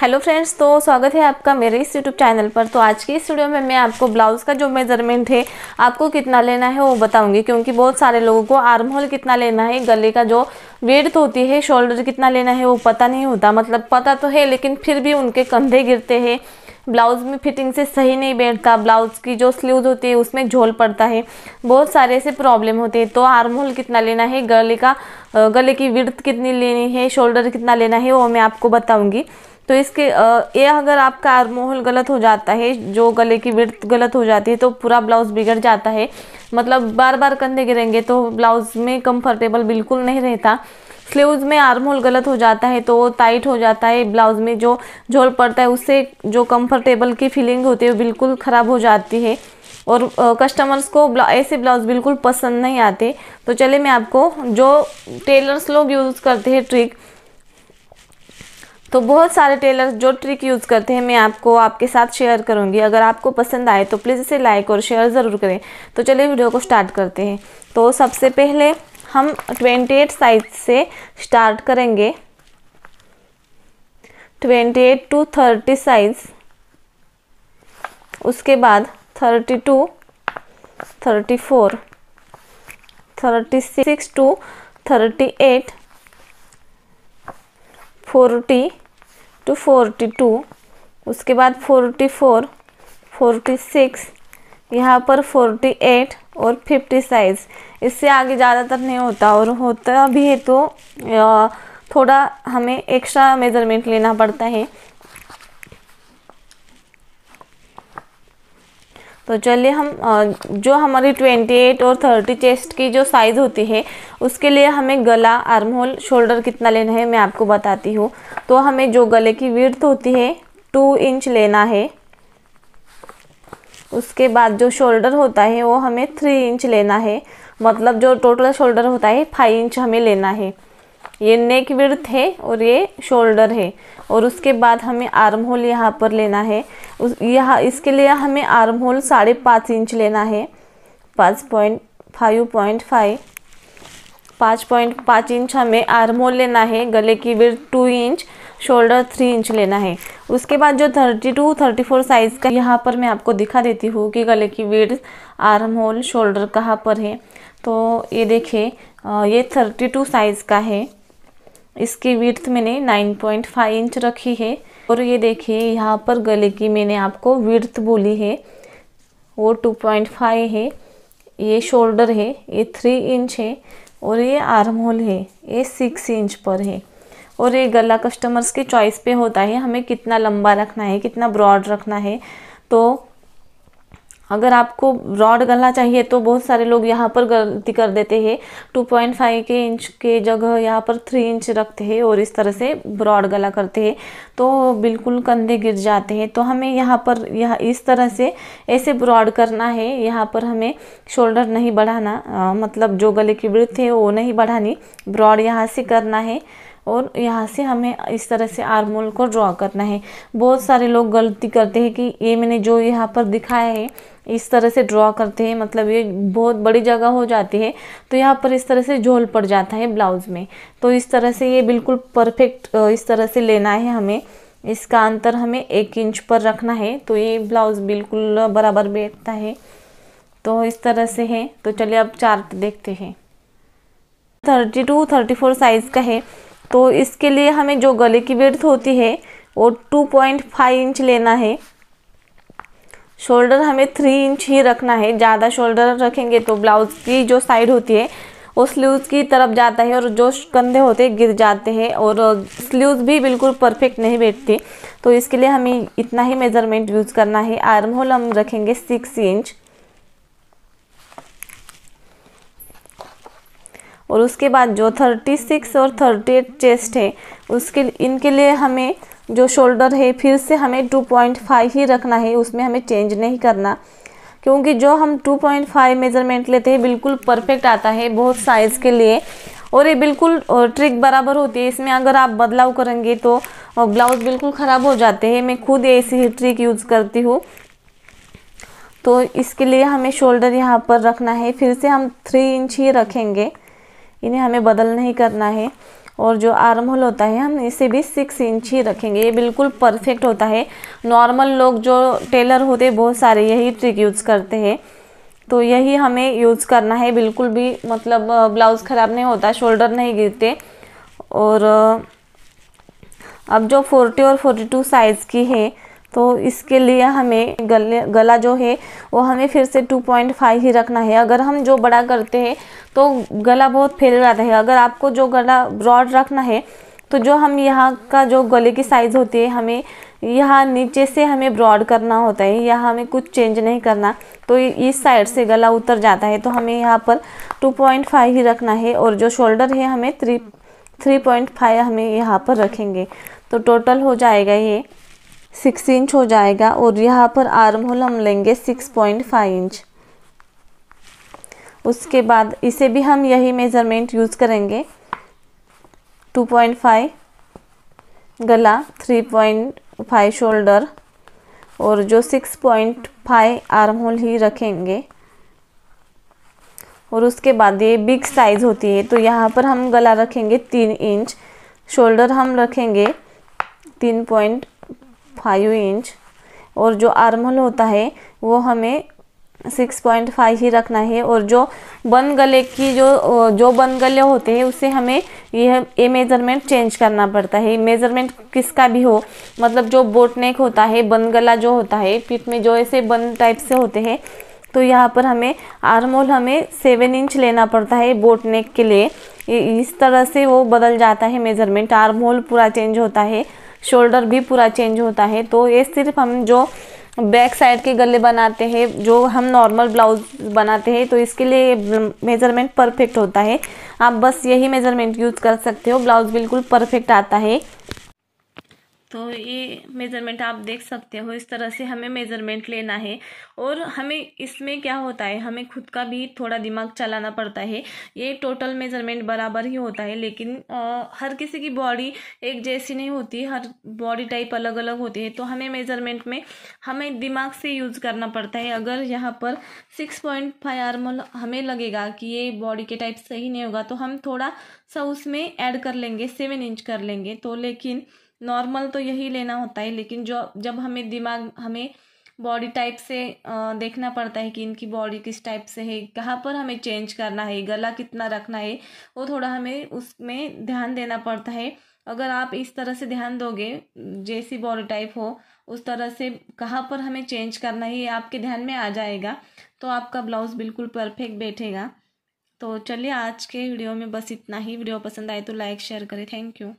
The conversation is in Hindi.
हेलो फ्रेंड्स तो स्वागत है आपका मेरे इस यूट्यूब चैनल पर तो आज की इस वीडियो में मैं आपको ब्लाउज़ का जो मेज़रमेंट है आपको कितना लेना है वो बताऊंगी क्योंकि बहुत सारे लोगों को आर्म होल कितना लेना है गले का जो वेड होती है शोल्डर कितना लेना है वो पता नहीं होता मतलब पता तो है लेकिन फिर भी उनके कंधे गिरते हैं ब्लाउज़ में फिटिंग से सही नहीं बैठता ब्लाउज़ की जो स्लीव होती है उसमें झोल पड़ता है बहुत सारे ऐसे प्रॉब्लम होते हैं तो आर्म होल कितना लेना है गले का गले की विर्थ कितनी लेनी है शोल्डर कितना लेना है वो मैं आपको बताऊँगी तो इसके ये अगर आपका आर्मोहल गलत हो जाता है जो गले की विर्थ गलत हो जाती है तो पूरा ब्लाउज़ बिगड़ जाता है मतलब बार बार कंधे गिरेंगे तो ब्लाउज़ में कंफर्टेबल बिल्कुल नहीं रहता स्लीव्स में आर्म होल गलत हो जाता है तो वो टाइट हो जाता है ब्लाउज़ में जो झोल पड़ता है उससे जो कंफर्टेबल की फीलिंग होती है वो बिल्कुल ख़राब हो जाती है और कस्टमर्स को ब्ला, ऐसे ब्लाउज़ बिल्कुल पसंद नहीं आते तो चले मैं आपको जो टेलर्स लोग यूज़ करते हैं ट्रिक तो बहुत सारे टेलर जो ट्रिक यूज़ करते हैं मैं आपको आपके साथ शेयर करूँगी अगर आपको पसंद आए तो प्लीज़ इसे लाइक और शेयर ज़रूर करें तो चलिए वीडियो को स्टार्ट करते हैं तो सबसे पहले हम 28 साइज से स्टार्ट करेंगे 28 टू 30 साइज उसके बाद 32, 34, 36 to 38, forty two forty two उसके बाद फोर्टी फोर फोर्टी सिक्स यहाँ पर फोर्टी एट और फिफ्टी साइज इससे आगे ज़्यादातर नहीं होता और होता भी है तो थोड़ा हमें एक्स्ट्रा मेज़रमेंट लेना पड़ता है तो चलिए हम जो हमारी 28 और 30 चेस्ट की जो साइज़ होती है उसके लिए हमें गला आर्म होल शोल्डर कितना लेना है मैं आपको बताती हूँ तो हमें जो गले की विर्थ होती है टू इंच लेना है उसके बाद जो शोल्डर होता है वो हमें थ्री इंच लेना है मतलब जो टोटल शोल्डर होता है फाइव इंच हमें लेना है ये नेक विर्थ है और ये शोल्डर है और उसके बाद हमें आर्म होल यहाँ पर लेना है उस यहाँ इसके लिए हमें आर्म होल साढ़े पाँच इंच लेना है पाँच पॉइंट फाइव पॉइंट फाइव पाँच पॉइंट पाँच इंच हमें आर्म होल लेना है गले की width two inch shoulder three inch लेना है उसके बाद जो thirty two thirty four size का यहाँ पर मैं आपको दिखा देती हूँ कि गले की विर्थ आर्म होल शोल्डर कहाँ पर है तो ये देखिए ये थर्टी टू साइज़ का है इसकी विर्थ मैंने 9.5 इंच रखी है और ये देखिए यहाँ पर गले की मैंने आपको विर्थ बोली है वो 2.5 है ये शोल्डर है ये थ्री इंच है और ये आर्म होल है ये सिक्स इंच पर है और ये गला कस्टमर्स के चॉइस पे होता है हमें कितना लंबा रखना है कितना ब्रॉड रखना है तो अगर आपको ब्रॉड गला चाहिए तो बहुत सारे लोग यहाँ पर गलती कर देते हैं 2.5 के इंच के जगह यहाँ पर 3 इंच रखते हैं और इस तरह से ब्रॉड गला करते हैं तो बिल्कुल कंधे गिर जाते हैं तो हमें यहाँ पर यह इस तरह से ऐसे ब्रॉड करना है यहाँ पर हमें शोल्डर नहीं बढ़ाना आ, मतलब जो गले की वृद्ध है वो नहीं बढ़ानी ब्रॉड यहाँ से करना है और यहाँ से हमें इस तरह से आर्मोल को ड्रॉ करना है बहुत सारे लोग गलती करते हैं कि ये मैंने जो यहाँ पर दिखाया है इस तरह से ड्रॉ करते हैं मतलब ये बहुत बड़ी जगह हो जाती है तो यहाँ पर इस तरह से झोल पड़ जाता है ब्लाउज़ में तो इस तरह से ये बिल्कुल परफेक्ट इस तरह से लेना है हमें इसका अंतर हमें एक इंच पर रखना है तो ये ब्लाउज़ बिल्कुल बराबर बैठता है तो इस तरह से है तो चलिए अब चार्ट देखते हैं thirty two thirty four size का है तो इसके लिए हमें जो गले की बेड्थ होती है वो टू पॉइंट फाइव इंच लेना है शोल्डर हमें थ्री इंच ही रखना है ज़्यादा शोल्डर रखेंगे तो ब्लाउज़ की जो साइड होती है वो स्लीव की तरफ जाता है और जो कंधे होते हैं गिर जाते हैं और स्लीव्स भी बिल्कुल परफेक्ट नहीं बैठती तो इसके लिए हमें इतना ही मेज़रमेंट यूज़ करना है आर्म होल हम रखेंगे सिक्स इंच और उसके बाद जो थर्टी सिक्स और थर्टी एट चेस्ट है उसके इनके लिए हमें जो शोल्डर है फिर से हमें टू पॉइंट फाइव ही रखना है उसमें हमें चेंज नहीं करना क्योंकि जो हम टू पॉइंट फाइव मेज़रमेंट लेते हैं बिल्कुल परफेक्ट आता है बहुत साइज़ के लिए और ये बिल्कुल ट्रिक बराबर होती है इसमें अगर आप बदलाव करेंगे तो ब्लाउज़ बिल्कुल ख़राब हो जाते हैं मैं खुद ऐसी ही ट्रिक यूज़ करती हूँ तो इसके लिए हमें शोल्डर यहाँ पर रखना है फिर से हम थ्री इंच ही रखेंगे इन्हें हमें बदल नहीं करना है और जो आर्म होल होता है हम इसे भी सिक्स इंच ही रखेंगे ये बिल्कुल परफेक्ट होता है नॉर्मल लोग जो टेलर होते बहुत सारे यही ट्रिक यूज़ करते हैं तो यही हमें यूज़ करना है बिल्कुल भी मतलब ब्लाउज़ ख़राब नहीं होता शोल्डर नहीं गिरते और अब जो फोर्टी और फोर्टी टू साइज़ की है तो इसके लिए हमें गले गला जो है वो हमें फिर से 2.5 ही रखना है अगर हम जो बड़ा करते हैं तो गला बहुत फैल जाता है अगर आपको जो गला ब्रॉड रखना है तो जो हम यहाँ का जो गले की साइज़ होती है हमें यहाँ नीचे से हमें ब्रॉड करना होता है यहाँ हमें कुछ चेंज नहीं करना तो इस साइड से गला उतर जाता है तो हमें यहाँ पर 2.5 ही रखना है और जो शोल्डर है हमें थ्री थ्री पॉइंट फाइव हमें यहाँ पर रखेंगे तो टोटल हो जाएगा ये सिक्स इंच हो जाएगा और यहाँ पर आर्म होल हम लेंगे सिक्स पॉइंट फाइव इंच उसके बाद इसे भी हम यही मेज़रमेंट यूज़ करेंगे टू पॉइंट फाइव गला थ्री पॉइंट फाइव शोल्डर और जो six point five arm hole ही रखेंगे और उसके बाद ये बिग साइज़ होती है तो यहाँ पर हम गला रखेंगे तीन इंच शोल्डर हम रखेंगे तीन पॉइंट फाइव इंच और जो आर्म होल होता है वो हमें सिक्स पॉइंट फाइव ही रखना है और जो बन गले की जो जो बन गले होते हैं उसे हमें यह ये मेज़रमेंट चेंज करना पड़ता है मेज़रमेंट किसका भी हो मतलब जो बोटनेक होता है बन गला जो होता है पीठ में जो ऐसे बन टाइप से होते हैं तो यहाँ पर हमें आर्मोल हमें सेवन इंच लेना पड़ता है बोटनेक के लिए इस तरह से वो बदल जाता है मेज़रमेंट आर्मोल पूरा चेंज होता है शोल्डर भी पूरा चेंज होता है तो ये सिर्फ हम जो बैक साइड के गले बनाते हैं जो हम नॉर्मल ब्लाउज बनाते हैं तो इसके लिए मेज़रमेंट परफेक्ट होता है आप बस यही मेज़रमेंट यूज़ कर सकते हो ब्लाउज बिल्कुल परफेक्ट आता है तो ये मेज़रमेंट आप देख सकते हो इस तरह से हमें मेज़रमेंट लेना है और हमें इसमें क्या होता है हमें खुद का भी थोड़ा दिमाग चलाना पड़ता है ये टोटल मेज़रमेंट बराबर ही होता है लेकिन आ, हर किसी की बॉडी एक जैसी नहीं होती हर बॉडी टाइप अलग अलग होती है तो हमें मेज़रमेंट में हमें दिमाग से यूज़ करना पड़ता है अगर यहाँ पर सिक्स पॉइंट फाइव हमें लगेगा कि ये बॉडी के टाइप सही नहीं होगा तो हम थोड़ा सा उसमें ऐड कर लेंगे सेवन इंच कर लेंगे तो लेकिन नॉर्मल तो यही लेना होता है लेकिन जो जब हमें दिमाग हमें बॉडी टाइप से देखना पड़ता है कि इनकी बॉडी किस टाइप से है कहाँ पर हमें चेंज करना है गला कितना रखना है वो थोड़ा हमें उसमें ध्यान देना पड़ता है अगर आप इस तरह से ध्यान दोगे जैसी बॉडी टाइप हो उस तरह से कहाँ पर हमें चेंज करना है ये आपके ध्यान में आ जाएगा तो आपका ब्लाउज़ बिल्कुल परफेक्ट बैठेगा तो चलिए आज के वीडियो में बस इतना ही वीडियो पसंद आए तो लाइक शेयर करें थैंक यू